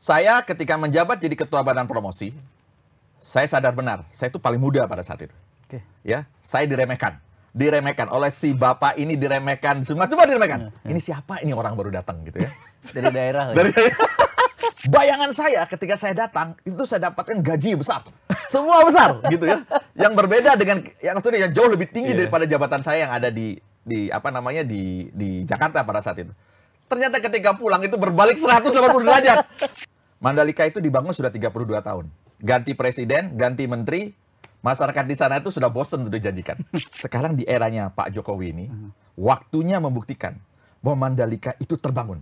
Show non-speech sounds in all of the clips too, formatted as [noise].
Saya ketika menjabat jadi ketua badan promosi, saya sadar benar, saya itu paling muda pada saat itu. Oke. Ya, saya diremehkan, diremehkan oleh si bapak ini diremehkan, semua semua diremehkan. Hmm. Ini siapa ini orang baru datang gitu ya? [laughs] Dari daerah. Ya. Dari daerah. [laughs] Bayangan saya ketika saya datang itu saya dapatkan gaji besar, semua besar gitu ya. Yang berbeda dengan yang maksudnya yang jauh lebih tinggi yeah. daripada jabatan saya yang ada di di apa namanya di di Jakarta pada saat itu ternyata ketika pulang itu berbalik 180 derajat. Mandalika itu dibangun sudah 32 tahun. Ganti presiden, ganti menteri, masyarakat di sana itu sudah bosen sudah janjikan. [laughs] Sekarang di eranya Pak Jokowi ini, waktunya membuktikan bahwa Mandalika itu terbangun.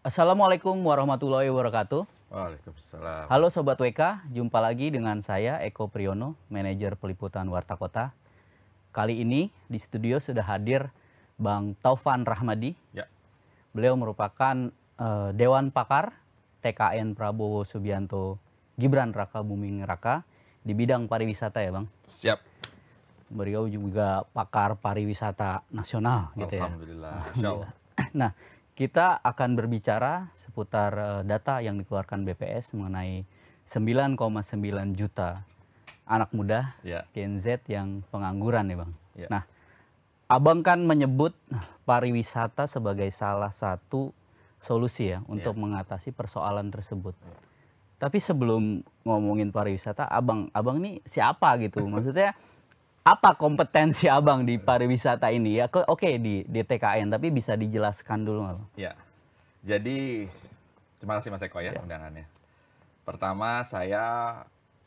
Assalamualaikum warahmatullahi wabarakatuh. Waalaikumsalam. Halo Sobat WK, jumpa lagi dengan saya Eko Priyono, Manajer Peliputan Warta Kota. Kali ini di studio sudah hadir Bang Taufan Rahmadi. Ya. Beliau merupakan uh, Dewan Pakar TKN Prabowo Subianto Gibran Raka Buming Raka di bidang pariwisata ya Bang. Siap. Beliau juga pakar pariwisata nasional gitu ya. Alhamdulillah. [clears throat] Nah, kita akan berbicara seputar eh, data yang dikeluarkan BPS mengenai 9,9 juta anak muda ya. Gen Z yang pengangguran nih bang. Ya. Nah, abang kan menyebut nah, pariwisata sebagai salah satu solusi ya untuk ya. mengatasi persoalan tersebut. Ya. Tapi sebelum ngomongin pariwisata, abang abang ini siapa gitu? Maksudnya apa kompetensi abang di pariwisata ini ya? Oke okay, di di TKN, tapi bisa dijelaskan dulu nggak? Ya, jadi terima kasih Mas Eko ya ya. undangannya. Pertama saya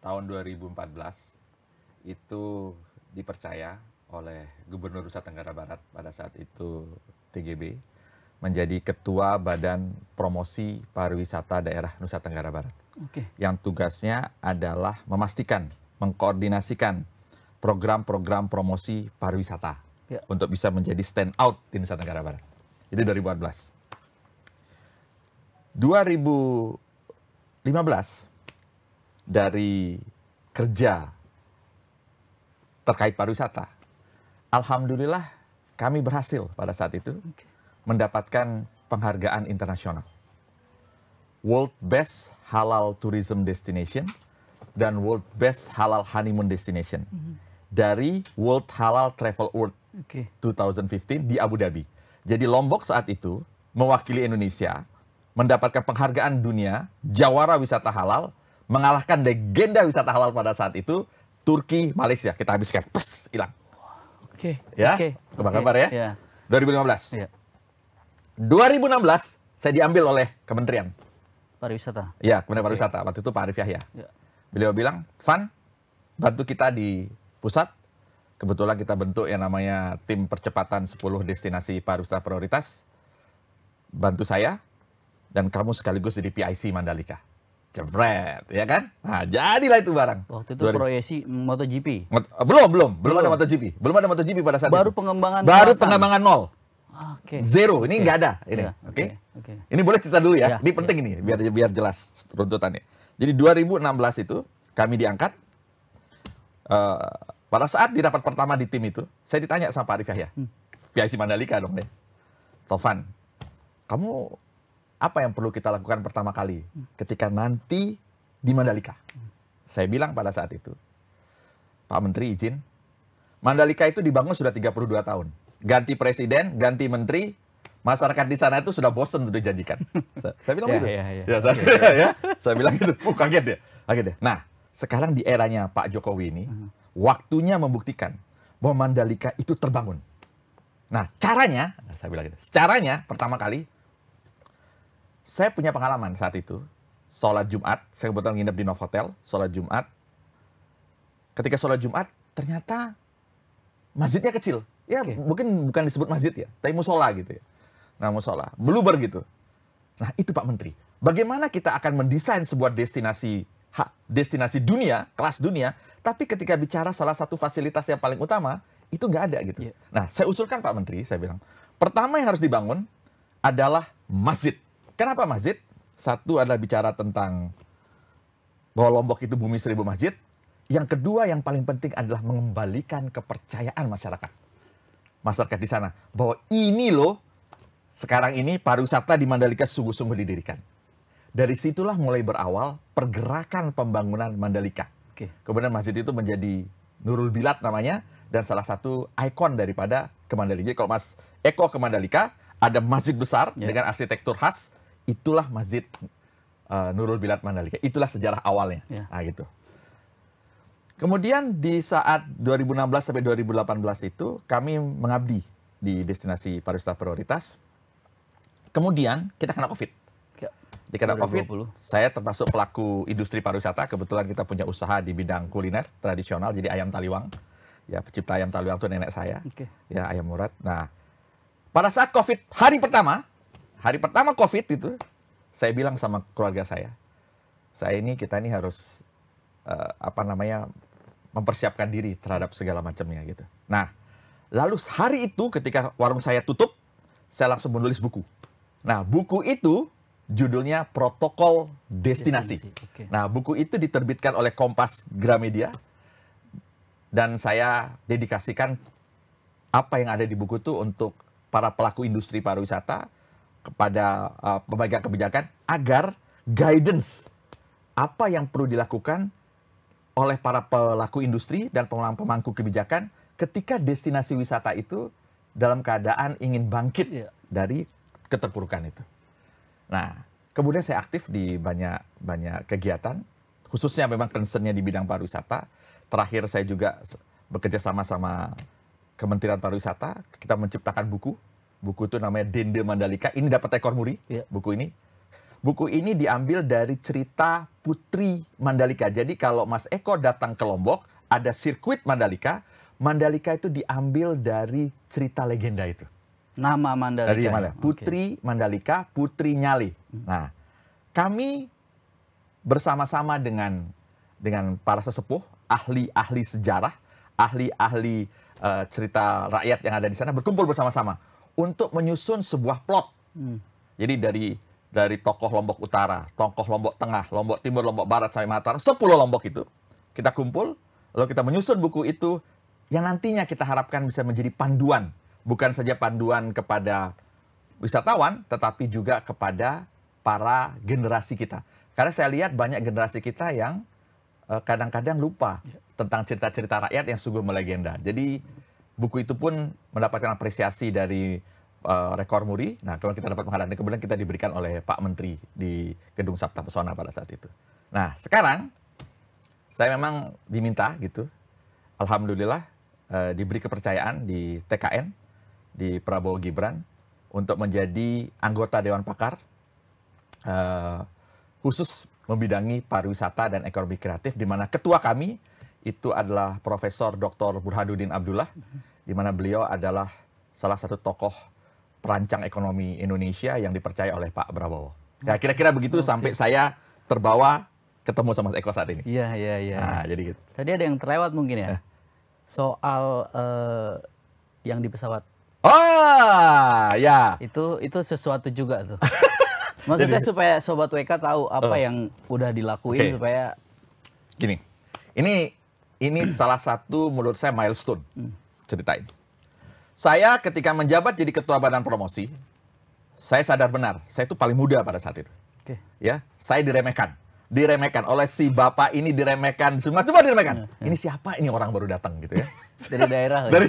tahun 2014 itu dipercaya oleh Gubernur Nusa Tenggara Barat pada saat itu TGB menjadi ketua Badan Promosi Pariwisata Daerah Nusa Tenggara Barat. Okay. Yang tugasnya adalah memastikan, mengkoordinasikan program-program promosi pariwisata ya. untuk bisa menjadi stand out di Nusa Tenggara Barat. Itu 2014. 2015 dari kerja terkait pariwisata, alhamdulillah kami berhasil pada saat itu mendapatkan penghargaan internasional. World Best Halal Tourism Destination dan World Best Halal Honeymoon Destination mm -hmm. dari World Halal Travel Award okay. 2015 di Abu Dhabi. Jadi Lombok saat itu mewakili Indonesia mendapatkan penghargaan dunia jawara wisata halal mengalahkan legenda wisata halal pada saat itu Turki Malaysia kita habiskan pes hilang oke okay. ya okay. kabar kabar okay. ya yeah. 2015 yeah. 2016 saya diambil oleh kementerian pariwisata ya kementerian okay. pariwisata waktu itu Pak Arif Yahya yeah. beliau bilang Van bantu kita di pusat kebetulan kita bentuk yang namanya tim percepatan 10 destinasi pariwisata prioritas bantu saya dan kamu sekaligus jadi PIC Mandalika. Jebret, ya kan? Nah, jadilah itu barang. Waktu itu 2000. proyeksi MotoGP. Mot eh, belum, belum, belum ada MotoGP. Belum ada MotoGP pada saat Baru itu. pengembangan Baru pengembangan nol. Oke. Okay. Zero, ini nggak okay. ada ini. Iya, oke. Okay. Okay. okay. Ini boleh cerita dulu ya. Yeah. ini penting yeah. ini biar biar jelas runtutannya. Jadi 2016 itu kami diangkat uh, pada saat di rapat pertama di tim itu, saya ditanya sama Pak Arif Yahya. Hmm. PIC Mandalika dong deh. Tovan, kamu apa yang perlu kita lakukan pertama kali ketika nanti di Mandalika? Saya bilang pada saat itu, Pak Menteri izin, Mandalika itu dibangun sudah 32 tahun. Ganti presiden, ganti menteri, masyarakat di sana itu sudah bosen sudah dijanjikan. [laughs] Saya, bilang ya, gitu. Ya, ya, ya. Saya, ya, ya. saya bilang gitu. Oh, kaget dia. Kaget dia. Nah, sekarang di eranya Pak Jokowi ini, uh-huh. waktunya membuktikan bahwa Mandalika itu terbangun. Nah, caranya, saya bilang gitu. Caranya pertama kali saya punya pengalaman saat itu. Sholat Jumat, saya kebetulan nginep di Novotel, sholat Jumat. Ketika sholat Jumat, ternyata masjidnya kecil. Ya okay. mungkin bukan disebut masjid ya, tapi musola gitu ya. Nah musola, bluber gitu. Nah itu Pak Menteri. Bagaimana kita akan mendesain sebuah destinasi ha, destinasi dunia, kelas dunia, tapi ketika bicara salah satu fasilitas yang paling utama, itu nggak ada gitu. Yeah. Nah, saya usulkan Pak Menteri, saya bilang, pertama yang harus dibangun adalah masjid. Kenapa masjid? Satu adalah bicara tentang bahwa Lombok itu bumi seribu masjid. Yang kedua yang paling penting adalah mengembalikan kepercayaan masyarakat. Masyarakat di sana. Bahwa ini loh sekarang ini pariwisata di Mandalika sungguh-sungguh didirikan. Dari situlah mulai berawal pergerakan pembangunan Mandalika. Oke. Kemudian masjid itu menjadi Nurul Bilat namanya dan salah satu ikon daripada ke Mandalika. kalau Mas Eko ke Mandalika ada masjid besar yeah. dengan arsitektur khas itulah masjid uh, Nurul Bilad Mandalika. Itulah sejarah awalnya. Yeah. Ya. Nah, gitu. Kemudian di saat 2016 sampai 2018 itu kami mengabdi di destinasi pariwisata prioritas. Kemudian kita kena COVID. Ya. Di kena COVID, saya termasuk pelaku industri pariwisata. Kebetulan kita punya usaha di bidang kuliner tradisional, jadi ayam taliwang. Ya, pecipta ayam taliwang itu nenek saya. Okay. Ya, ayam murad. Nah, pada saat COVID hari pertama, hari pertama COVID itu, saya bilang sama keluarga saya, saya ini kita ini harus uh, apa namanya mempersiapkan diri terhadap segala macamnya gitu. Nah, lalu hari itu ketika warung saya tutup, saya langsung menulis buku. Nah, buku itu judulnya Protokol Destinasi. Nah, buku itu diterbitkan oleh Kompas Gramedia dan saya dedikasikan apa yang ada di buku itu untuk para pelaku industri pariwisata, kepada uh, pemegang kebijakan agar guidance apa yang perlu dilakukan oleh para pelaku industri dan pemangku kebijakan ketika destinasi wisata itu dalam keadaan ingin bangkit yeah. dari keterpurukan itu. Nah, kemudian saya aktif di banyak banyak kegiatan, khususnya memang concernnya di bidang pariwisata. Terakhir saya juga bekerja sama sama Kementerian Pariwisata, kita menciptakan buku Buku itu namanya Dende Mandalika. Ini dapat ekor muri, yeah. buku ini. Buku ini diambil dari cerita Putri Mandalika. Jadi kalau Mas Eko datang ke Lombok, ada sirkuit Mandalika. Mandalika itu diambil dari cerita legenda itu. Nama Mandalika. Dari ya? mana? Putri okay. Mandalika, Putri Nyali. Hmm. Nah, kami bersama-sama dengan dengan para sesepuh, ahli-ahli sejarah, ahli-ahli uh, cerita rakyat yang ada di sana berkumpul bersama-sama untuk menyusun sebuah plot. Hmm. Jadi dari dari tokoh Lombok Utara, tokoh Lombok Tengah, Lombok Timur, Lombok Barat sampai Mataram, 10 Lombok itu kita kumpul, lalu kita menyusun buku itu yang nantinya kita harapkan bisa menjadi panduan, bukan saja panduan kepada wisatawan, tetapi juga kepada para generasi kita. Karena saya lihat banyak generasi kita yang eh, kadang-kadang lupa ya. tentang cerita-cerita rakyat yang sungguh melegenda. Jadi buku itu pun mendapatkan apresiasi dari uh, rekor muri. Nah, kemudian kita dapat penghargaan. Kemudian kita diberikan oleh Pak Menteri di Gedung Sabta Pesona pada saat itu. Nah, sekarang saya memang diminta gitu. Alhamdulillah uh, diberi kepercayaan di TKN di Prabowo Gibran untuk menjadi anggota Dewan Pakar uh, khusus membidangi pariwisata dan ekonomi kreatif di mana ketua kami itu adalah Profesor Dr. Burhanuddin Abdullah, di mana beliau adalah salah satu tokoh perancang ekonomi Indonesia yang dipercaya oleh Pak Prabowo. Ya kira-kira begitu okay. sampai saya terbawa ketemu sama Mas Eko saat ini. Iya iya iya. Nah, jadi gitu. Tadi ada yang terlewat mungkin ya. Eh. Soal uh, yang di pesawat. Oh, ya. Itu itu sesuatu juga tuh. [laughs] Maksudnya jadi, supaya sobat WK tahu apa oh. yang udah dilakuin okay. supaya gini. Ini ini salah satu menurut saya milestone cerita itu. Saya ketika menjabat jadi ketua badan promosi, saya sadar benar, saya itu paling muda pada saat itu. Okay. Ya, saya diremehkan, diremehkan oleh si bapak ini diremehkan, semua semua diremehkan. Iya, iya. Ini siapa ini orang baru datang gitu ya? [laughs] Dari daerah. Ya. Dari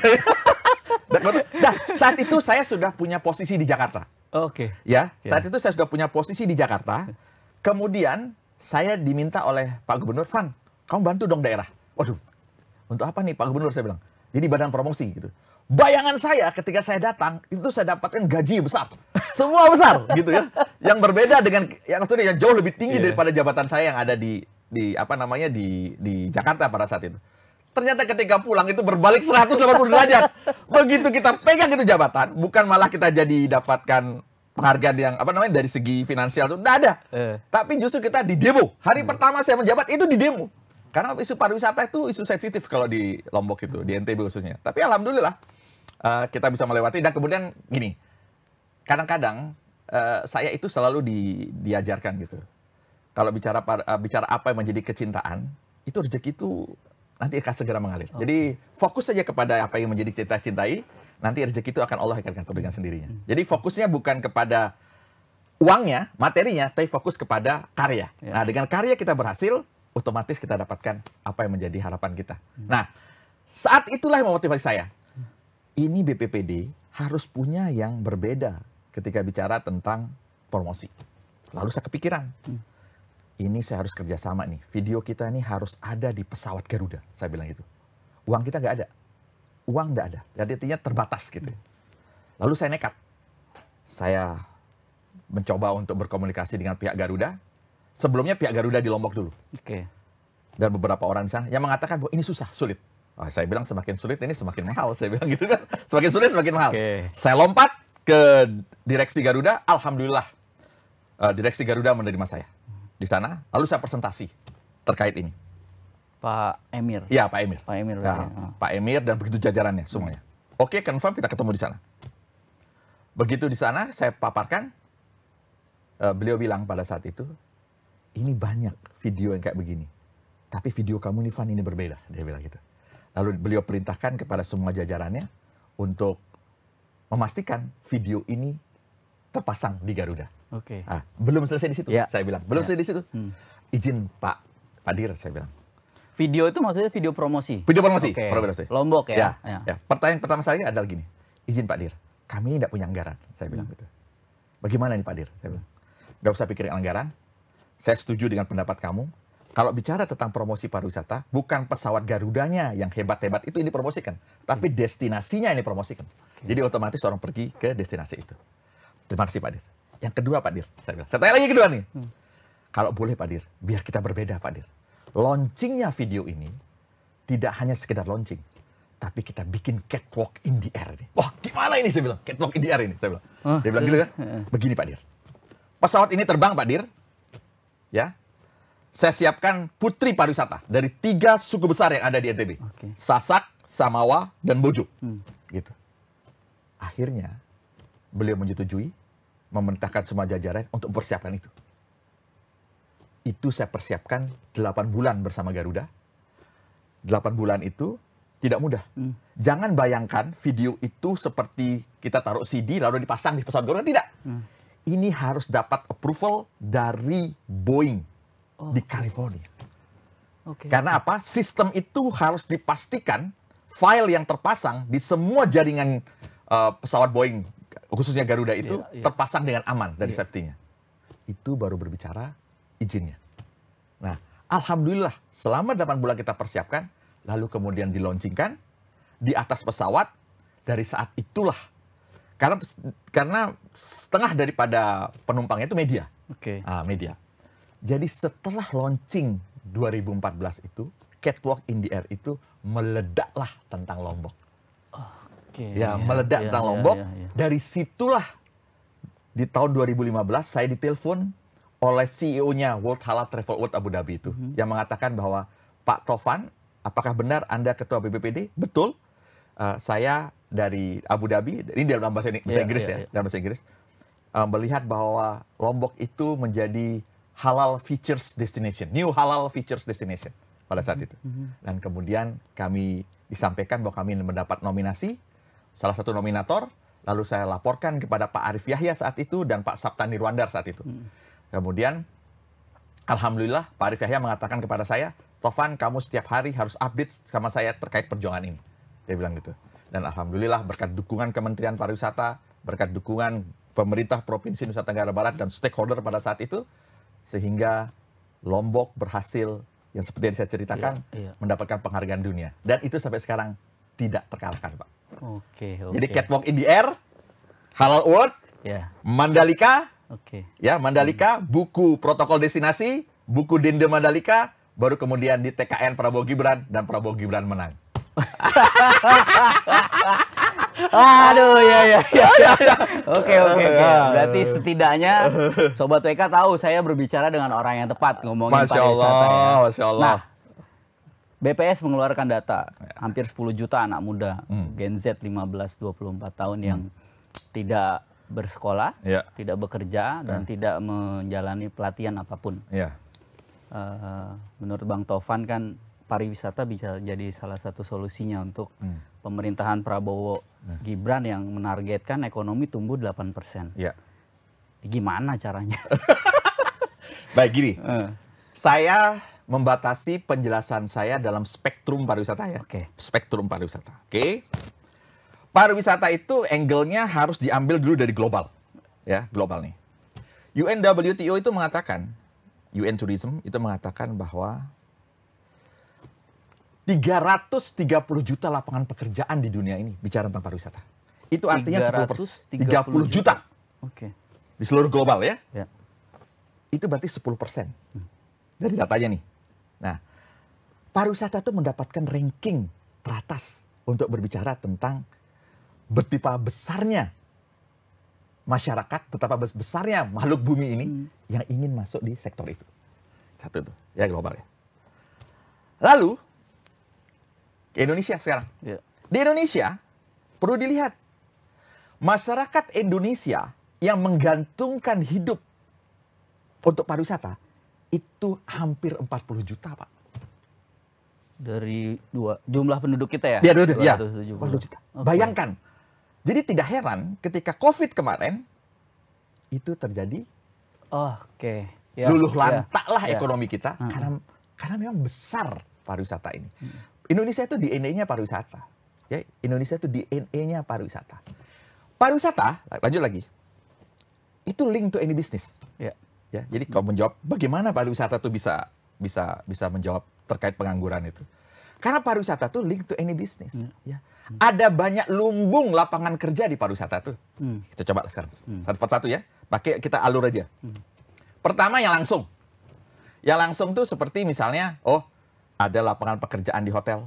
nah, [laughs] saat itu saya sudah punya posisi di Jakarta. Oke. Okay. Ya, iya. saat itu saya sudah punya posisi di Jakarta. Kemudian saya diminta oleh Pak Gubernur, Van, kamu bantu dong daerah. Waduh, untuk apa nih Pak Gubernur saya bilang. Jadi badan promosi gitu. Bayangan saya ketika saya datang itu saya dapatkan gaji besar. Semua besar gitu ya. Yang berbeda dengan yang maksudnya yang jauh lebih tinggi yeah. daripada jabatan saya yang ada di di apa namanya di di Jakarta pada saat itu. Ternyata ketika pulang itu berbalik 180 derajat. Begitu kita pegang itu jabatan, bukan malah kita jadi dapatkan penghargaan yang apa namanya dari segi finansial itu tidak ada. Eh. Tapi justru kita di demo. Hari hmm. pertama saya menjabat itu di demo. Karena isu pariwisata itu isu sensitif kalau di Lombok itu, di NTB khususnya. Tapi alhamdulillah uh, kita bisa melewati dan kemudian gini. Kadang-kadang uh, saya itu selalu di, diajarkan gitu. Kalau bicara par, uh, bicara apa yang menjadi kecintaan, itu rezeki itu nanti akan segera mengalir. Okay. Jadi fokus saja kepada apa yang menjadi kita cintai, nanti rezeki itu akan Allah akan dengan sendirinya. Hmm. Jadi fokusnya bukan kepada uangnya, materinya, tapi fokus kepada karya. Yeah. Nah, dengan karya kita berhasil, otomatis kita dapatkan apa yang menjadi harapan kita. Hmm. Nah, saat itulah yang memotivasi saya. Ini BPPD harus punya yang berbeda ketika bicara tentang promosi. Lalu saya kepikiran, hmm. ini saya harus kerjasama nih. Video kita ini harus ada di pesawat Garuda, saya bilang gitu. Uang kita nggak ada, uang nggak ada. Jadi artinya terbatas gitu. Lalu saya nekat, saya mencoba untuk berkomunikasi dengan pihak Garuda. Sebelumnya pihak Garuda di Lombok dulu. Oke. Dan beberapa orang di sana yang mengatakan bahwa ini susah, sulit. Oh, saya bilang semakin sulit ini semakin mahal. Saya bilang gitu kan. [laughs] Semakin sulit semakin mahal. Okay. Saya lompat ke direksi Garuda, alhamdulillah uh, direksi Garuda menerima saya di sana. Lalu saya presentasi terkait ini. Pak Emir. Iya, Pak Emir. Pak Emir. Ya, ya. Pak Emir dan begitu jajarannya semuanya. Hmm. Oke, confirm kita ketemu di sana. Begitu di sana saya paparkan, uh, beliau bilang pada saat itu, ini banyak video yang kayak begini. Tapi video kamu nih Van ini berbeda, dia bilang gitu. Lalu beliau perintahkan kepada semua jajarannya untuk memastikan video ini terpasang di Garuda. Oke. Okay. Ah, belum selesai di situ, ya. saya bilang. Belum ya. selesai di situ. Hmm. Izin Pak Padir, saya bilang. Video itu maksudnya video promosi? Video promosi, okay. promosi. Lombok ya? Ya, ya. ya. Pertanyaan pertama saya adalah gini, izin Pak Dir, kami tidak punya anggaran, saya bilang hmm. gitu. Bagaimana nih Pak Dir? Saya bilang, Gak usah pikirin anggaran, saya setuju dengan pendapat kamu. Kalau bicara tentang promosi pariwisata, bukan pesawat Garudanya yang hebat-hebat itu ini promosikan, tapi destinasinya ini promosikan. Jadi otomatis orang pergi ke destinasi itu. Terima kasih Pak Dir. Yang kedua Pak Dir, saya bilang. Saya tanya lagi kedua nih. Hmm. Kalau boleh Pak Dir, biar kita berbeda Pak Dir. Launchingnya video ini tidak hanya sekedar launching, tapi kita bikin catwalk in the air ini. Wah, gimana ini saya bilang? Catwalk in the air ini saya bilang. Ah. Dia bilang gitu kan? Eh, eh. Begini Pak Dir. Pesawat ini terbang Pak Dir, ya. Saya siapkan putri pariwisata dari tiga suku besar yang ada di NTB. Okay. Sasak, Samawa, dan Bojo. Hmm. Gitu. Akhirnya beliau menyetujui memerintahkan semua jajaran untuk mempersiapkan itu. Itu saya persiapkan 8 bulan bersama Garuda. 8 bulan itu tidak mudah. Hmm. Jangan bayangkan video itu seperti kita taruh CD lalu dipasang di pesawat Garuda tidak. Hmm ini harus dapat approval dari Boeing oh. di California. Okay. Karena apa? Sistem itu harus dipastikan file yang terpasang di semua jaringan uh, pesawat Boeing khususnya Garuda itu yeah, yeah. terpasang dengan aman dari yeah. safety-nya. Itu baru berbicara izinnya. Nah, alhamdulillah selama 8 bulan kita persiapkan lalu kemudian diluncurkan di atas pesawat dari saat itulah karena karena setengah daripada penumpangnya itu media. Oke. Okay. Uh, media. Jadi setelah launching 2014 itu, Catwalk in the Air itu meledaklah tentang Lombok. Okay, ya, meledak ya, tentang ya, Lombok. Ya, ya. Dari situlah di tahun 2015 saya ditelepon oleh CEO-nya World Halal Travel World Abu Dhabi itu hmm. yang mengatakan bahwa Pak Tovan, apakah benar Anda ketua BPPD? Betul. Uh, saya dari Abu Dhabi, ini dalam bahasa, bahasa iya, Inggris yeah, ya, yeah. dalam bahasa Inggris, um, melihat bahwa Lombok itu menjadi halal features destination, new halal features destination pada saat itu. Mm-hmm. Dan kemudian kami disampaikan bahwa kami mendapat nominasi, salah satu nominator, lalu saya laporkan kepada Pak Arif Yahya saat itu dan Pak Sabta Nirwandar saat itu. Mm-hmm. Kemudian, Alhamdulillah Pak Arif Yahya mengatakan kepada saya, Tovan kamu setiap hari harus update sama saya terkait perjuangan ini. Dia bilang gitu. Dan alhamdulillah berkat dukungan Kementerian Pariwisata, berkat dukungan pemerintah Provinsi Nusa Tenggara Barat dan stakeholder pada saat itu sehingga Lombok berhasil yang seperti yang saya ceritakan iya, iya. mendapatkan penghargaan dunia dan itu sampai sekarang tidak terkalahkan pak. Oke. Okay, Jadi catwalk in the air, halal world, yeah. Mandalika, okay. ya Mandalika, hmm. buku protokol destinasi, buku Dende Mandalika, baru kemudian di TKN Prabowo Gibran dan Prabowo Gibran menang. Aduh ya ya. [laughs] Oke oke oke. Berarti setidaknya sobat WK tahu saya berbicara dengan orang yang tepat ngomongin Masya Allah, ya. Nah, masya Allah. Nah, BPS mengeluarkan data ya. hampir 10 juta anak muda hmm. Gen Z 15-24 tahun yang hmm. tidak bersekolah, ya. tidak bekerja dan ya. tidak menjalani pelatihan apapun. Ya. Uh, menurut Bang Tovan kan pariwisata bisa jadi salah satu solusinya untuk hmm. pemerintahan Prabowo hmm. Gibran yang menargetkan ekonomi tumbuh 8 persen. Ya. Gimana caranya? [laughs] Baik gini, hmm. [laughs] saya membatasi penjelasan saya dalam spektrum pariwisata ya. Oke. Okay. Spektrum pariwisata. Oke. Okay? Pariwisata itu angle-nya harus diambil dulu dari global. Ya, global nih. UNWTO itu mengatakan, UN Tourism itu mengatakan bahwa 330 juta lapangan pekerjaan di dunia ini bicara tentang pariwisata. Itu artinya 10 persen. 30 juta. juta. Oke. Okay. Di seluruh global ya. ya. Itu berarti 10 persen hmm. dari datanya nih. Nah, pariwisata itu mendapatkan ranking teratas untuk berbicara tentang betapa besarnya masyarakat, betapa besarnya makhluk bumi ini hmm. yang ingin masuk di sektor itu. Satu itu, ya global ya. Lalu Indonesia sekarang. Yeah. Di Indonesia perlu dilihat masyarakat Indonesia yang menggantungkan hidup untuk pariwisata itu hampir 40 juta, Pak. Dari dua jumlah penduduk kita ya? Ya, dua, ya. 40 juta. Iya. Okay. Bayangkan. Jadi tidak heran ketika Covid kemarin itu terjadi oh, oke. Okay. Ya, luluh ya, ya. ekonomi kita hmm. karena karena memang besar pariwisata ini. Hmm. Indonesia itu DNA-nya pariwisata. Ya, Indonesia itu DNA-nya pariwisata. Pariwisata, lanjut lagi. Itu link to any business. Ya. Ya, jadi kau menjawab bagaimana pariwisata itu bisa bisa bisa menjawab terkait pengangguran itu. Karena pariwisata itu link to any business. Hmm. Ya. Ada banyak lumbung lapangan kerja di pariwisata tuh. Hmm. Kita coba sekarang hmm. satu persatu ya. Pakai kita alur aja. Hmm. Pertama yang langsung. Yang langsung tuh seperti misalnya, oh ada lapangan pekerjaan di hotel,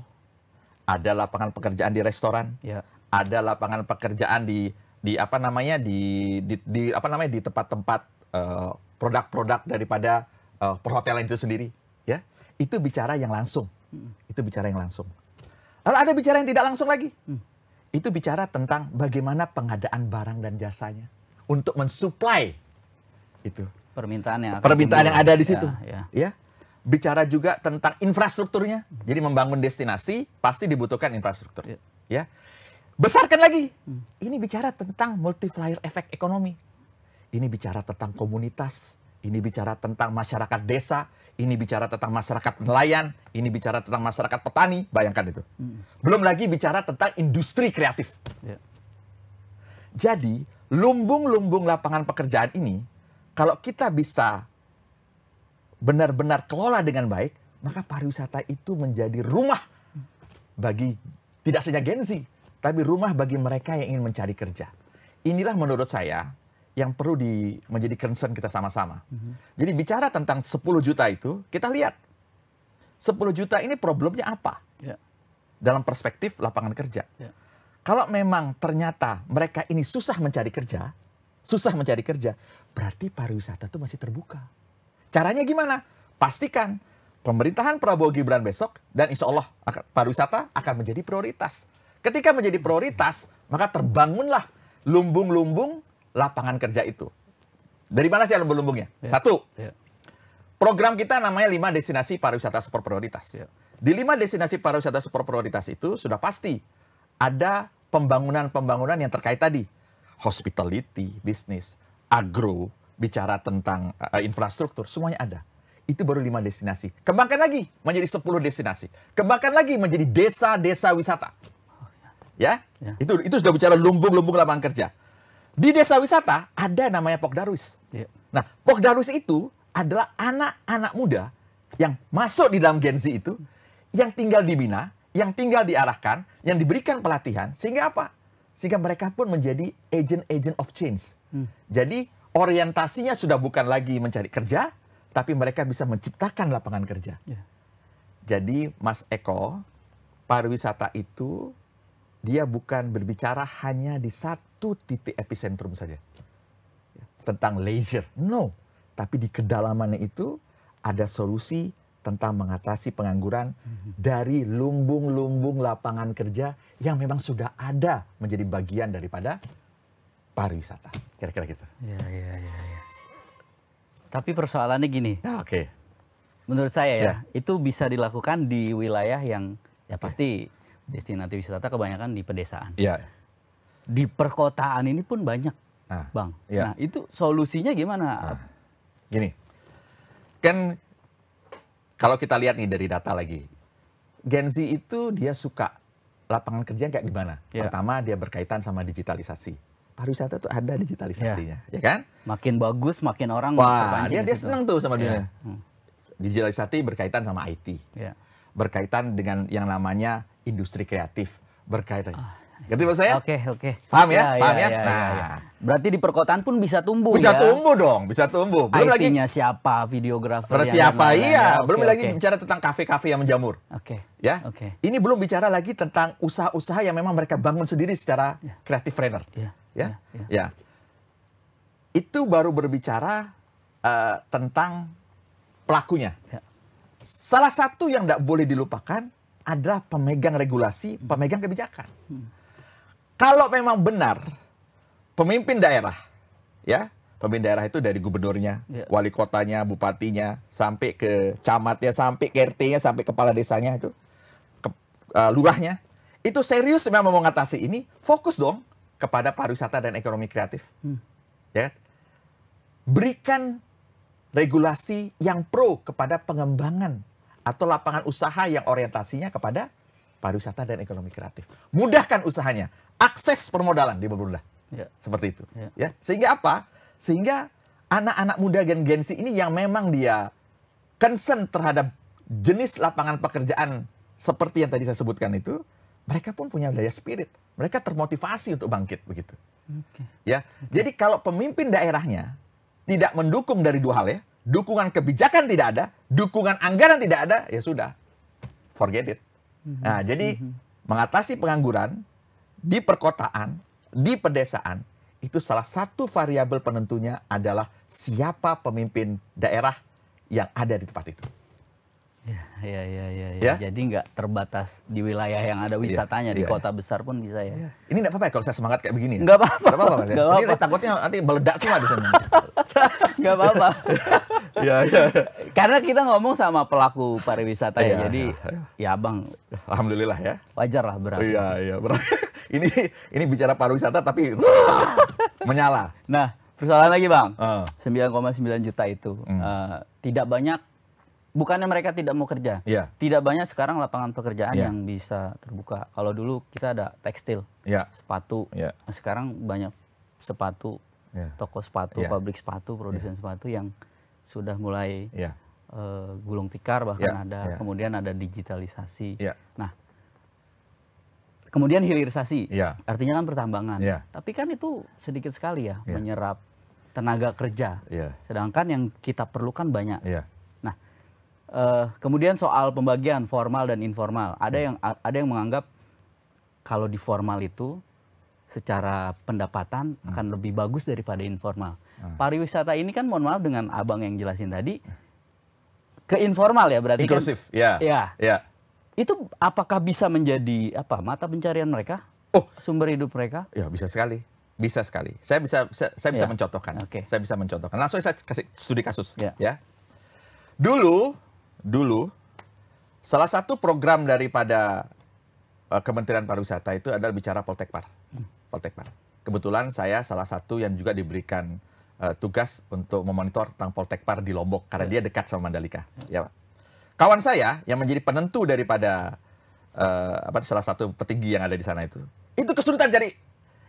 ada lapangan pekerjaan di restoran, ya. ada lapangan pekerjaan di di apa namanya di di, di apa namanya di tempat-tempat produk eh, produk-produk daripada uh, perhotelan itu sendiri, ya itu bicara yang langsung, hmm. itu bicara yang langsung. Lalu ada bicara yang tidak langsung lagi, hmm. itu bicara tentang bagaimana pengadaan barang dan jasanya untuk mensuplai itu permintaan yang permintaan yang ada di situ, ya. ya, ya bicara juga tentang infrastrukturnya. Jadi membangun destinasi pasti dibutuhkan infrastruktur. Ya. ya. Besarkan lagi. Ini bicara tentang multiplier efek ekonomi. Ini bicara tentang komunitas, ini bicara tentang masyarakat desa, ini bicara tentang masyarakat nelayan, ini bicara tentang masyarakat petani, bayangkan itu. Hmm. Belum lagi bicara tentang industri kreatif. Ya. Jadi, lumbung-lumbung lapangan pekerjaan ini kalau kita bisa benar-benar kelola dengan baik, maka pariwisata itu menjadi rumah bagi tidak saja Gen Z, tapi rumah bagi mereka yang ingin mencari kerja. Inilah menurut saya yang perlu di, menjadi concern kita sama-sama. Mm -hmm. Jadi bicara tentang 10 juta itu, kita lihat 10 juta ini problemnya apa? Yeah. Dalam perspektif lapangan kerja. Yeah. Kalau memang ternyata mereka ini susah mencari kerja, susah mencari kerja, berarti pariwisata itu masih terbuka. Caranya gimana? Pastikan pemerintahan Prabowo Gibran besok dan insya Allah pariwisata akan menjadi prioritas. Ketika menjadi prioritas, maka terbangunlah lumbung-lumbung lapangan kerja itu. Dari mana sih lumbung-lumbungnya? Ya. Satu, ya. program kita namanya lima destinasi pariwisata super prioritas. Ya. Di 5 destinasi pariwisata super prioritas itu sudah pasti ada pembangunan-pembangunan yang terkait tadi. Hospitality, bisnis, agro, bicara tentang uh, infrastruktur, semuanya ada. Itu baru lima destinasi. Kembangkan lagi menjadi sepuluh destinasi. Kembangkan lagi menjadi desa-desa wisata. Ya? ya, itu itu sudah bicara lumbung-lumbung lapangan kerja. Di desa wisata ada namanya Pokdarwis. Ya. Nah, Pokdarwis itu adalah anak-anak muda yang masuk di dalam Gen Z itu, yang tinggal di Mina, yang tinggal diarahkan, yang diberikan pelatihan, sehingga apa? Sehingga mereka pun menjadi agent-agent of change. Hmm. Jadi orientasinya sudah bukan lagi mencari kerja, tapi mereka bisa menciptakan lapangan kerja. Yeah. Jadi Mas Eko, pariwisata itu dia bukan berbicara hanya di satu titik epicentrum saja. Ya, tentang leisure, no. Tapi di kedalamannya itu ada solusi tentang mengatasi pengangguran mhm. dari lumbung-lumbung lapangan kerja yang memang sudah ada menjadi bagian daripada pariwisata. Kira-kira gitu. Iya, iya, iya. Ya. Tapi persoalannya gini. Ah, oke. Okay. Menurut saya ya, ya, itu bisa dilakukan di wilayah yang ya okay. pasti destinasi wisata kebanyakan di pedesaan. Iya. Di perkotaan ini pun banyak, nah, Bang. Ya. Nah, itu solusinya gimana? Nah, gini. Kan kalau kita lihat nih dari data lagi. Gen Z itu dia suka lapangan kerja kayak gimana? Ya. Pertama dia berkaitan sama digitalisasi pariwisata tuh ada digitalisasinya, ya, ya kan? Makin bagus, makin orang Wah, dia dia senang tuh sama iya. dunia. Ya. Digitalisasi berkaitan sama IT. Ya. Berkaitan dengan yang namanya industri kreatif, berkaitan. Ah. Ngerti maksud saya? Oke, oke. Paham ya? ya Paham ya? ya? Nah, ya, ya. berarti di perkotaan pun bisa tumbuh bisa ya. Bisa tumbuh dong, bisa tumbuh. Belum lagi siapa, videografer siapa, iya. Ya, belum okay, lagi bicara tentang kafe-kafe yang menjamur. Oke. Ya. Oke. Ini belum bicara lagi tentang usaha-usaha yang memang mereka bangun sendiri secara kreatif ya. creative trainer. Ya. Ya, ya. Ya. ya. Itu baru berbicara uh, tentang pelakunya. Ya. Salah satu yang tidak boleh dilupakan adalah pemegang regulasi, hmm. pemegang kebijakan. Hmm. Kalau memang benar pemimpin daerah, ya pemimpin daerah itu dari gubernurnya, ya. wali kotanya, bupatinya, sampai ke camatnya, sampai ke RT-nya, sampai kepala desanya itu, ke, uh, lurahnya, itu serius memang mau mengatasi ini, fokus dong kepada pariwisata dan ekonomi kreatif. Hmm. Ya. Kan? Berikan regulasi yang pro kepada pengembangan atau lapangan usaha yang orientasinya kepada pariwisata dan ekonomi kreatif. Mudahkan usahanya, akses permodalan di Bermuda. Ya. Seperti itu. Ya. ya. Sehingga apa? Sehingga anak-anak muda gen Gen Z ini yang memang dia concern terhadap jenis lapangan pekerjaan seperti yang tadi saya sebutkan itu, mereka pun punya daya spirit. Mereka termotivasi untuk bangkit begitu. Okay. Ya, okay. jadi kalau pemimpin daerahnya tidak mendukung dari dua hal ya, dukungan kebijakan tidak ada, dukungan anggaran tidak ada, ya sudah, forget it. Mm-hmm. Nah, jadi mm-hmm. mengatasi pengangguran di perkotaan, di pedesaan itu salah satu variabel penentunya adalah siapa pemimpin daerah yang ada di tempat itu. Ya, ya, ya, ya, ya. ya? Jadi nggak terbatas di wilayah yang ada iya. wisatanya ya, di ya, kota ya. besar pun bisa ya. ya. Ini nggak apa-apa ya kalau saya semangat kayak begini. Ya? Nggak apa-apa. Nggak apa-apa Ya? [laughs] Ini apa -apa. takutnya nanti meledak semua di sana. [laughs] nggak apa-apa. [laughs] ya, ya, Karena kita ngomong sama pelaku pariwisata ya, iya, jadi ya, ya. ya bang. Alhamdulillah ya. Wajar lah berat. Iya, iya berat. ini ini bicara pariwisata tapi menyala. Nah persoalan lagi bang. Uh. Ah. 9,9 juta itu hmm. uh, tidak banyak bukannya mereka tidak mau kerja. Yeah. Tidak banyak sekarang lapangan pekerjaan yeah. yang bisa terbuka. Kalau dulu kita ada tekstil, yeah. sepatu. Yeah. Iya. Sekarang banyak sepatu, yeah. toko sepatu, yeah. pabrik sepatu, produsen yeah. sepatu yang sudah mulai yeah. Iya. uh, gulung tikar bahkan yeah. ada. Yeah. Kemudian ada digitalisasi. Yeah. Nah, kemudian hilirisasi. Yeah. Artinya kan pertambangan. Yeah. Tapi kan itu sedikit sekali ya yeah. menyerap tenaga kerja. Yeah. Sedangkan yang kita perlukan banyak. Yeah. Uh, kemudian soal pembagian formal dan informal, ada hmm. yang ada yang menganggap kalau di formal itu secara pendapatan hmm. akan lebih bagus daripada informal. Hmm. Pariwisata ini kan mohon maaf dengan abang yang jelasin tadi ke informal ya berarti kan? inklusif, kan, ya. ya. Ya. Itu apakah bisa menjadi apa mata pencarian mereka? Oh, sumber hidup mereka? Ya bisa sekali bisa sekali. Saya bisa saya, saya bisa ya. mencontohkan. Okay. Saya bisa mencontohkan. Langsung saya kasih studi kasus. Ya. ya. Dulu dulu salah satu program daripada uh, Kementerian Pariwisata itu adalah bicara Poltekpar. Poltekpar. Kebetulan saya salah satu yang juga diberikan uh, tugas untuk memonitor tentang Poltekpar di Lombok karena hmm. dia dekat sama Mandalika. Ya, Pak. Kawan saya yang menjadi penentu daripada uh, apa salah satu petinggi yang ada di sana itu, itu kesulitan cari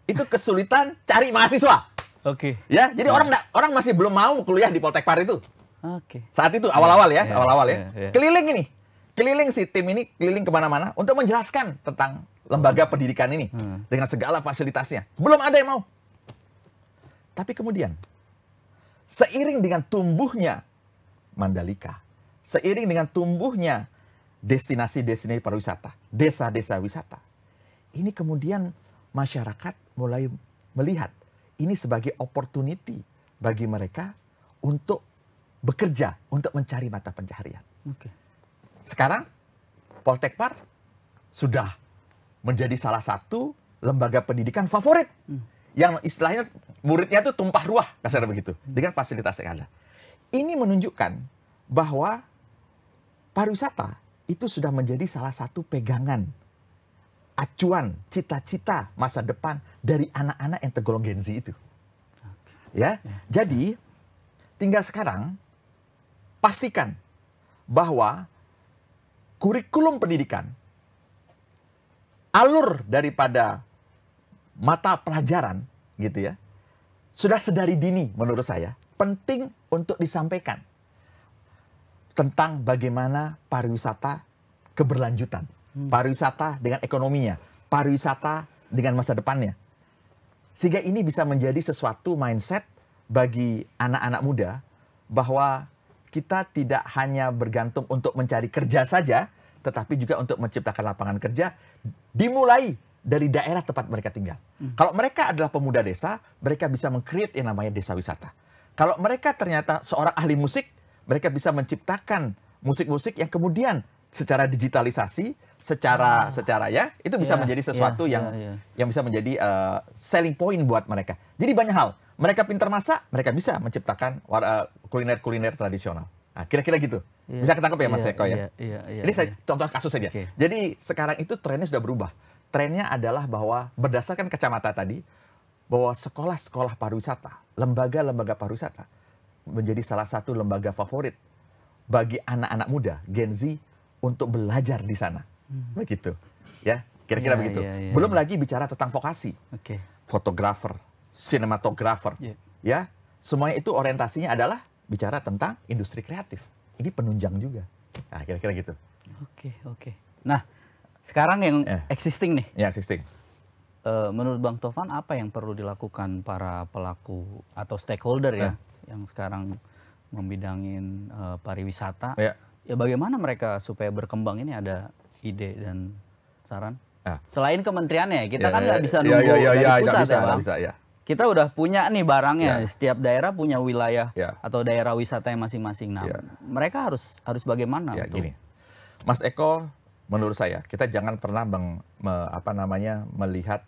itu kesulitan cari mahasiswa. Oke. Okay. Ya, jadi nah. orang orang masih belum mau kuliah di Poltekpar itu. Oke. Okay. Saat itu awal-awal ya, iya, iya, awal-awal yeah, ya. Yeah, yeah. Keliling ini, keliling si tim ini keliling kemana-mana untuk menjelaskan tentang lembaga pendidikan ini hmm. dengan segala fasilitasnya. Belum ada yang mau. Tapi kemudian, seiring dengan tumbuhnya Mandalika, seiring dengan tumbuhnya destinasi-destinasi pariwisata, desa-desa wisata, ini kemudian masyarakat mulai melihat ini sebagai opportunity bagi mereka untuk bekerja untuk mencari mata pencaharian. Okay. Sekarang Poltekpar sudah menjadi salah satu lembaga pendidikan favorit hmm. yang istilahnya muridnya itu tumpah ruah kasar begitu hmm. dengan fasilitas yang ada. Ini menunjukkan bahwa pariwisata itu sudah menjadi salah satu pegangan acuan cita-cita masa depan dari anak-anak yang tergolong Gen Z itu. Okay. Ya, ya, jadi tinggal sekarang pastikan bahwa kurikulum pendidikan, alur daripada mata pelajaran gitu ya, sudah sedari dini menurut saya penting untuk disampaikan tentang bagaimana pariwisata keberlanjutan, hmm. pariwisata dengan ekonominya, pariwisata dengan masa depannya. Sehingga ini bisa menjadi sesuatu mindset bagi anak-anak muda bahwa kita tidak hanya bergantung untuk mencari kerja saja, tetapi juga untuk menciptakan lapangan kerja dimulai dari daerah tempat mereka tinggal. Hmm. Kalau mereka adalah pemuda desa, mereka bisa mengcreate yang namanya desa wisata. Kalau mereka ternyata seorang ahli musik, mereka bisa menciptakan musik-musik yang kemudian secara digitalisasi secara ah. secara ya itu bisa yeah, menjadi iya, sesuatu yeah, yang yeah, yeah. yang bisa menjadi uh, selling point buat mereka. Jadi banyak hal. Mereka pintar masak, mereka bisa menciptakan eh, kuliner-kuliner tradisional. Nah, kira-kira gitu. Yeah. Bisa ketangkep ya Mas yeah, Eko ya? Yeah, yeah, yeah, Ini saya iya. contoh kasus saja. Okay. Jadi sekarang itu trennya sudah berubah. Trennya adalah bahwa berdasarkan kacamata tadi bahwa sekolah-sekolah pariwisata, lembaga-lembaga pariwisata menjadi salah satu lembaga favorit bagi anak-anak muda Gen Z untuk belajar di sana Hmm. Begitu. Ya, kira-kira ya, begitu. Ya, ya, Belum ya. lagi bicara tentang vokasi. Okay. Fotografer, sinematografer. Ya. ya, semuanya itu orientasinya adalah bicara tentang industri kreatif. Ini penunjang juga. Nah, kira-kira gitu. Oke, okay, oke. Okay. Nah, sekarang yang yeah. existing nih. Ya, existing. Uh, menurut Bang Tovan, apa yang perlu dilakukan para pelaku atau stakeholder ya, ya. yang sekarang membidangin uh, pariwisata? Ya. ya bagaimana mereka supaya berkembang ini ada ide dan saran? Ya. Selain kementeriannya, kita kan ya, kan nggak ya, bisa nunggu ya, ya, ya, dari ya, pusat ya, bisa, ya, Bang. Bisa, ya. Kita udah punya nih barangnya, ya. setiap daerah punya wilayah ya. atau daerah wisata yang masing-masing. Nah, ya. mereka harus harus bagaimana? Ya, gitu? gini. Mas Eko, menurut saya kita jangan pernah meng, me, apa namanya melihat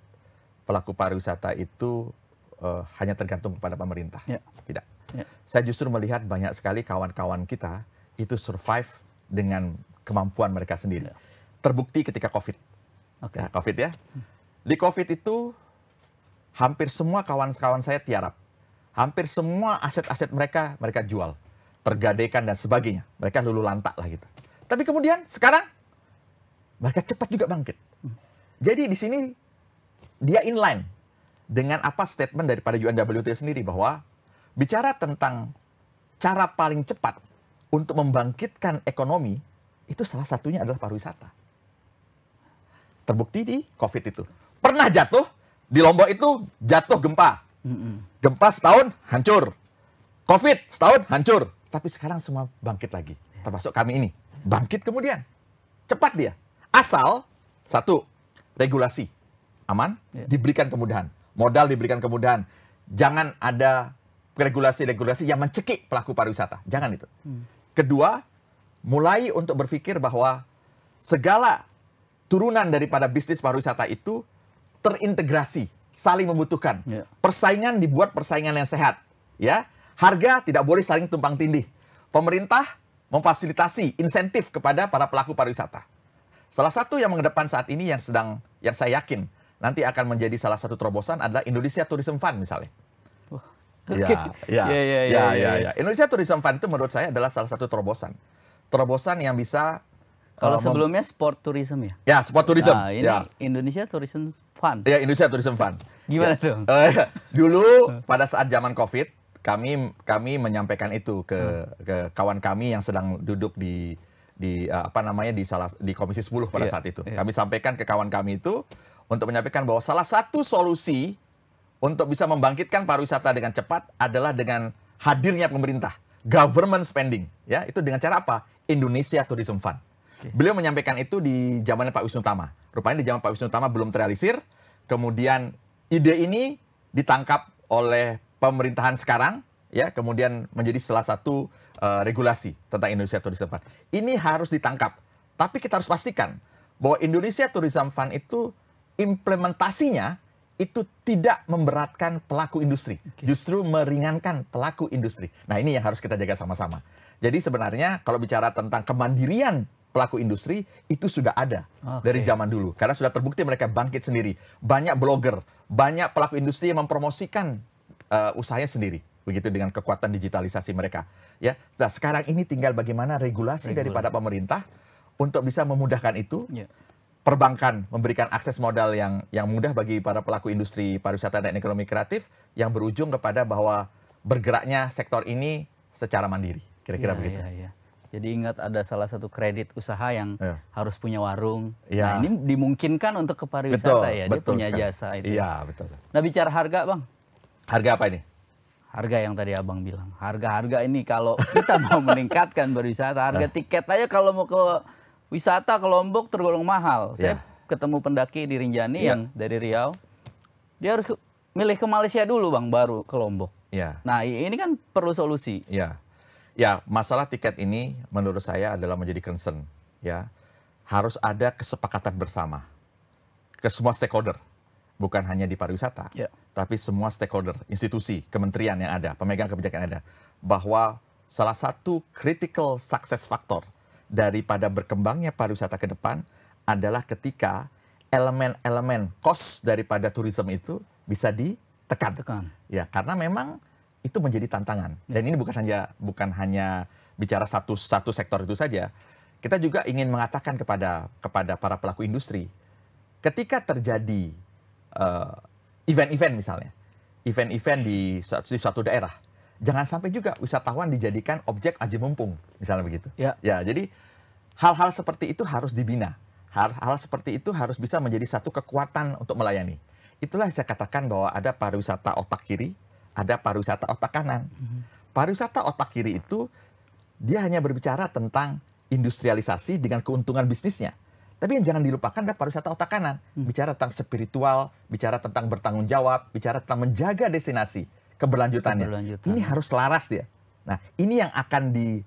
pelaku pariwisata itu uh, hanya tergantung kepada pemerintah. Ya. Tidak. Ya. Saya justru melihat banyak sekali kawan-kawan kita itu survive dengan kemampuan mereka sendiri. Ya terbukti ketika COVID. Okay. Nah, COVID ya. Di COVID itu hampir semua kawan-kawan saya tiarap. Hampir semua aset-aset mereka mereka jual, tergadekan dan sebagainya. Mereka lulu lantak lah gitu. Tapi kemudian sekarang mereka cepat juga bangkit. Jadi di sini dia inline dengan apa statement daripada UNWT sendiri bahwa bicara tentang cara paling cepat untuk membangkitkan ekonomi itu salah satunya adalah pariwisata terbukti di COVID itu. Pernah jatuh, di Lombok itu jatuh gempa. Gempa setahun, hancur. COVID setahun, hancur. Tapi sekarang semua bangkit lagi, termasuk kami ini. Bangkit kemudian. Cepat dia. Asal, satu, regulasi. Aman, iya. diberikan kemudahan. Modal diberikan kemudahan. Jangan ada regulasi-regulasi yang mencekik pelaku pariwisata. Jangan itu. Hmm. Kedua, mulai untuk berpikir bahwa segala turunan daripada bisnis pariwisata itu terintegrasi, saling membutuhkan. Yeah. Persaingan dibuat persaingan yang sehat, ya. Harga tidak boleh saling tumpang tindih. Pemerintah memfasilitasi insentif kepada para pelaku pariwisata. Salah satu yang mengedepan saat ini yang sedang yang saya yakin nanti akan menjadi salah satu terobosan adalah Indonesia Tourism Fund misalnya. Ya, ya, ya, ya, ya. Indonesia Tourism Fund itu menurut saya adalah salah satu terobosan. Terobosan yang bisa kalau sebelumnya sport tourism ya? Ya, sport tourism. Nah, ini ya. Indonesia Tourism Fund. Ya, Indonesia Tourism Fund. Gimana ya. tuh? [laughs] Eh, dulu pada saat zaman COVID, kami kami menyampaikan itu ke hmm. ke kawan kami yang sedang duduk di di eh, apa namanya di salah di Komisi 10 pada yeah, saat itu. Yeah. Kami sampaikan ke kawan kami itu untuk menyampaikan bahwa salah satu solusi untuk bisa membangkitkan pariwisata dengan cepat adalah dengan hadirnya pemerintah, government spending, ya. Itu dengan cara apa? Indonesia Tourism Fund. Okay. Beliau menyampaikan itu di zamannya Pak Wisnu Tama. Rupanya di zaman Pak Wisnu Tama belum terrealisir. Kemudian ide ini ditangkap oleh pemerintahan sekarang, ya, kemudian menjadi salah satu uh, regulasi tentang Indonesia Tourism Fund. Ini harus ditangkap. Tapi kita harus pastikan bahwa Indonesia Tourism Fund itu implementasinya itu tidak memberatkan pelaku industri, okay. justru meringankan pelaku industri. Nah, ini yang harus kita jaga sama-sama. Jadi sebenarnya kalau bicara tentang kemandirian pelaku industri itu sudah ada okay. dari zaman dulu karena sudah terbukti mereka bangkit sendiri banyak blogger banyak pelaku industri yang mempromosikan uh, usahanya sendiri begitu dengan kekuatan digitalisasi mereka ya nah, sekarang ini tinggal bagaimana regulasi, regulasi. daripada pemerintah untuk bisa memudahkan itu yeah. perbankan memberikan akses modal yang yang mudah bagi para pelaku industri pariwisata dan ekonomi kreatif yang berujung kepada bahwa bergeraknya sektor ini secara mandiri kira-kira yeah, begitu yeah, yeah. Jadi ingat ada salah satu kredit usaha yang ya. harus punya warung. Ya. Nah ini dimungkinkan untuk ke pariwisata betul, ya, dia betul punya sekali. jasa itu. Iya betul. Nah bicara harga bang. Harga apa ini? Harga yang tadi abang bilang. Harga-harga ini kalau kita [laughs] mau meningkatkan pariwisata, harga ya. tiket aja kalau mau ke wisata ke Lombok tergolong mahal. Ya. Saya ya. ketemu pendaki di Rinjani ya. yang dari Riau, dia harus milih ke Malaysia dulu bang, baru ke Lombok. Ya. Nah ini kan perlu solusi. Ya. Ya, masalah tiket ini menurut saya adalah menjadi concern. Ya, harus ada kesepakatan bersama ke semua stakeholder, bukan hanya di pariwisata, yeah. tapi semua stakeholder, institusi, kementerian yang ada, pemegang kebijakan yang ada, bahwa salah satu critical success factor daripada berkembangnya pariwisata ke depan adalah ketika elemen-elemen cost daripada turisme itu bisa ditekan. Tekan. Ya, karena memang itu menjadi tantangan. Dan ini bukan hanya bukan hanya bicara satu satu sektor itu saja. Kita juga ingin mengatakan kepada kepada para pelaku industri, ketika terjadi event eh, event-event misalnya, event-event di, di suatu daerah, jangan sampai juga wisatawan dijadikan objek aji mumpung, misalnya begitu. Ya, ya jadi hal-hal seperti itu harus dibina. Hal-hal seperti itu harus bisa menjadi satu kekuatan untuk melayani. Itulah saya katakan bahwa ada pariwisata otak kiri, ada pariwisata otak kanan. Mhm. Pariwisata otak kiri itu dia hanya berbicara tentang industrialisasi dengan keuntungan bisnisnya. Tapi yang jangan dilupakan adalah pariwisata otak kanan. Hmm. Bicara tentang spiritual, bicara tentang bertanggung jawab, bicara tentang menjaga destinasi, keberlanjutannya. Keberlanjutan. Ini harus selaras dia. Nah, ini yang akan di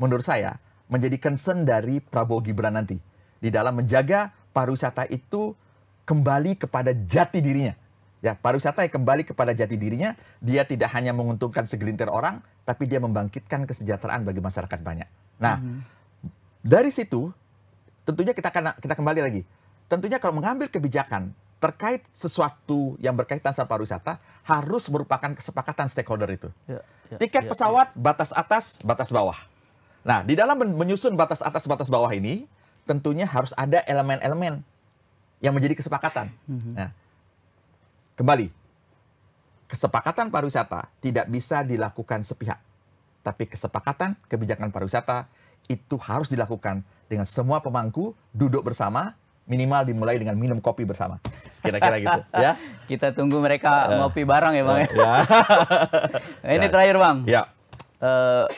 menurut saya menjadi concern dari Prabowo Gibran nanti di dalam menjaga pariwisata itu kembali kepada jati dirinya Ya, pariwisata yang kembali kepada jati dirinya, dia tidak hanya menguntungkan segelintir orang, tapi dia membangkitkan kesejahteraan bagi masyarakat banyak. Nah, mm-hmm. dari situ tentunya kita akan kita kembali lagi. Tentunya kalau mengambil kebijakan terkait sesuatu yang berkaitan sama pariwisata harus merupakan kesepakatan stakeholder itu. Ya, ya, Tiket ya, pesawat ya. batas atas, batas bawah. Nah, di dalam menyusun batas atas, batas bawah ini tentunya harus ada elemen-elemen yang menjadi kesepakatan. Mm-hmm. Nah, Kembali, kesepakatan pariwisata tidak bisa dilakukan sepihak. Tapi kesepakatan kebijakan pariwisata itu harus dilakukan dengan semua pemangku duduk bersama, minimal dimulai dengan minum kopi bersama. Kira-kira gitu, [laughs] ya. Kita tunggu mereka uh, ngopi bareng ya, Bang. Uh, ya. ya. [laughs] ini terakhir, Bang. Ya. Uh,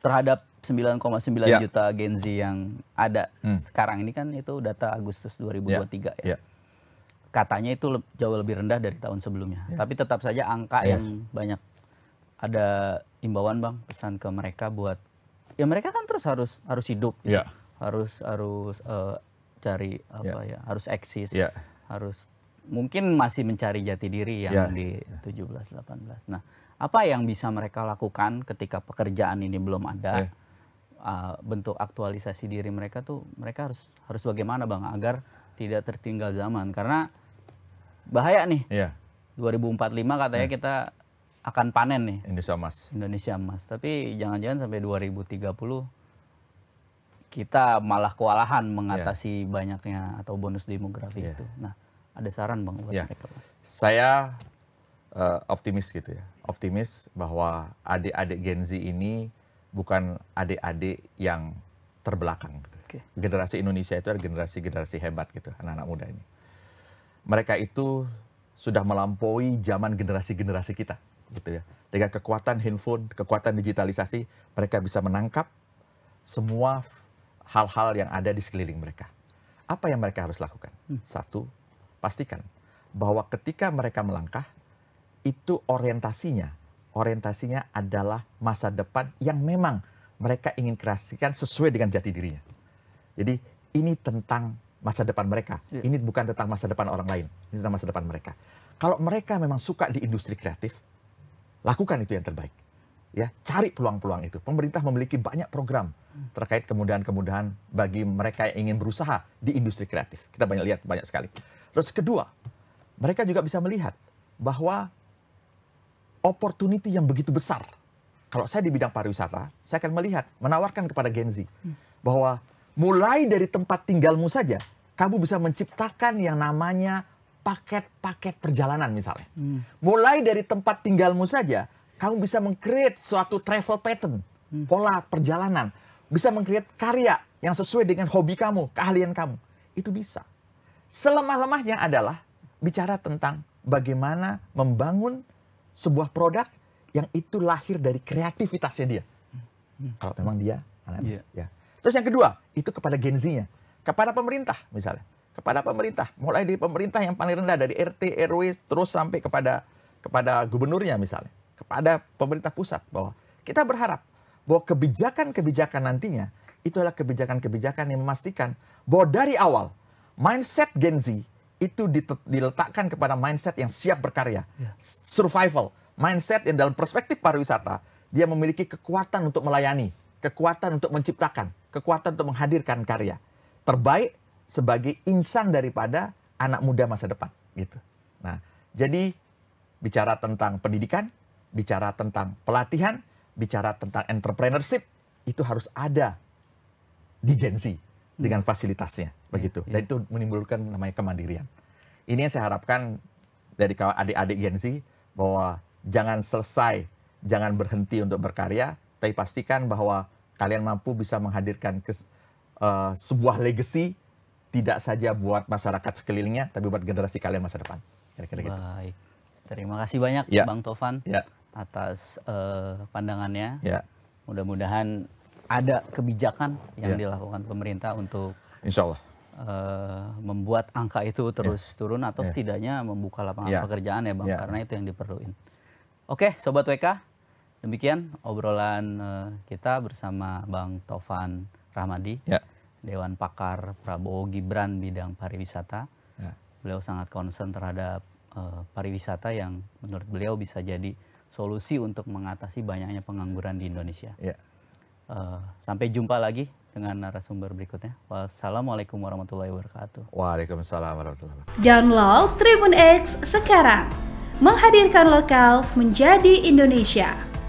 terhadap 9,9 ya. juta Gen Z yang ada hmm. sekarang ini kan itu data Agustus 2023 ya. ya. ya katanya itu le jauh lebih rendah dari tahun sebelumnya. Yeah. Tapi tetap saja angka yeah. yang banyak. Ada imbauan bang, pesan ke mereka buat ya mereka kan terus harus harus hidup, gitu. yeah. harus harus uh, cari apa ya, ya harus eksis, yeah. harus mungkin masih mencari jati diri yang yeah. di 17-18. Nah, apa yang bisa mereka lakukan ketika pekerjaan ini belum ada? Yeah. Iya. Uh, bentuk aktualisasi diri mereka tuh mereka harus harus bagaimana bang agar tidak tertinggal zaman karena bahaya nih. Iya. 2045 katanya hmm. kita akan panen nih. Indonesia emas. Indonesia emas. Tapi jangan-jangan sampai 2030 kita malah kewalahan mengatasi yeah. banyaknya atau bonus demografi yeah. itu. Nah, ada saran Bang buat yeah. mereka? Saya uh, optimis gitu ya. Optimis bahwa adik-adik Gen Z ini bukan adik-adik yang terbelakang. Gitu. Okay. Generasi Indonesia itu adalah generasi-generasi hebat gitu, anak-anak muda ini mereka itu sudah melampaui zaman generasi-generasi kita, gitu ya. Dengan kekuatan handphone, kekuatan digitalisasi, mereka bisa menangkap semua hal-hal yang ada di sekeliling mereka. Apa yang mereka harus lakukan? Hmm. Satu, pastikan bahwa ketika mereka melangkah, itu orientasinya, orientasinya adalah masa depan yang memang mereka ingin kreasikan sesuai dengan jati dirinya. Jadi ini tentang masa depan mereka. Yeah. Ini bukan tentang masa depan orang lain, ini tentang masa depan mereka. Kalau mereka memang suka di industri kreatif, lakukan itu yang terbaik. Ya, cari peluang-peluang itu. Pemerintah memiliki banyak program terkait kemudahan-kemudahan bagi mereka yang ingin berusaha di industri kreatif. Kita banyak lihat banyak sekali. Terus kedua, mereka juga bisa melihat bahwa opportunity yang begitu besar. Kalau saya di bidang pariwisata, saya akan melihat, menawarkan kepada Gen Z bahwa mulai dari tempat tinggalmu saja, kamu bisa menciptakan yang namanya paket-paket perjalanan misalnya. Hmm. Mulai dari tempat tinggalmu saja, kamu bisa mengcreate suatu travel pattern, hmm. pola perjalanan, bisa mengcreate karya yang sesuai dengan hobi kamu, keahlian kamu. Itu bisa. Selemah-lemahnya adalah bicara tentang bagaimana membangun sebuah produk yang itu lahir dari kreativitasnya dia. Hmm. hmm. Kalau memang dia anak yeah. ya Terus yang kedua, itu kepada Gen Z-nya. Kepada pemerintah misalnya. Kepada pemerintah. Mulai dari pemerintah yang paling rendah dari RT, RW, terus sampai kepada kepada gubernurnya misalnya. Kepada pemerintah pusat. Bahwa kita berharap bahwa kebijakan-kebijakan nantinya itu adalah kebijakan-kebijakan yang memastikan bahwa dari awal mindset Gen Z itu diletakkan kepada mindset yang siap berkarya, ya. survival, mindset yang dalam perspektif pariwisata dia memiliki kekuatan untuk melayani, kekuatan untuk menciptakan kekuatan untuk menghadirkan karya terbaik sebagai insan daripada anak muda masa depan gitu. Nah, jadi bicara tentang pendidikan, bicara tentang pelatihan, bicara tentang entrepreneurship itu harus ada di Gensi dengan dengan hmm. fasilitasnya ya, begitu. Ya. Dan itu menimbulkan namanya kemandirian. Ini yang saya harapkan dari adik-adik Gensi bahwa jangan selesai, jangan berhenti untuk berkarya, tapi pastikan bahwa kalian mampu bisa menghadirkan ke uh, eh, sebuah legacy tidak saja buat masyarakat sekelilingnya, tapi buat generasi kalian masa depan. Kira-kira gitu. Baik. Terima kasih banyak ya. Bang Tovan ya. atas uh, pandangannya. Ya. Mudah-mudahan ada kebijakan yang ya. dilakukan pemerintah untuk Insya Allah. Uh, eh, membuat angka itu terus yeah. turun atau yeah. setidaknya membuka lapangan yeah. pekerjaan ya Bang, yeah. karena itu yang diperluin. Oke, Sobat WK, Demikian obrolan eh, kita bersama Bang Tovan Rahmadi, ya. Dewan Pakar Prabowo Gibran bidang pariwisata. Ya. Beliau sangat concern terhadap uh, pariwisata yang menurut beliau bisa jadi solusi untuk mengatasi banyaknya pengangguran di Indonesia. Ya. Uh, sampai jumpa lagi dengan narasumber berikutnya. Wassalamualaikum warahmatullahi wabarakatuh. Waalaikumsalam warahmatullahi wabarakatuh. Download Tribun X sekarang. Menghadirkan lokal menjadi Indonesia.